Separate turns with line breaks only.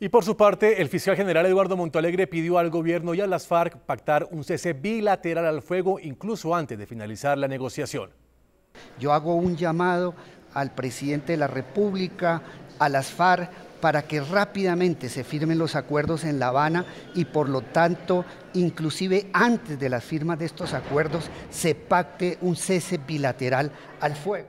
Y por su parte, el fiscal general Eduardo Montalegre pidió al gobierno y a las FARC pactar un cese bilateral al fuego incluso antes de finalizar la negociación.
Yo hago un llamado al presidente de la República, a las FARC, para que rápidamente se firmen los acuerdos en La Habana y por lo tanto, inclusive antes de las firmas de estos acuerdos, se pacte un cese bilateral al fuego.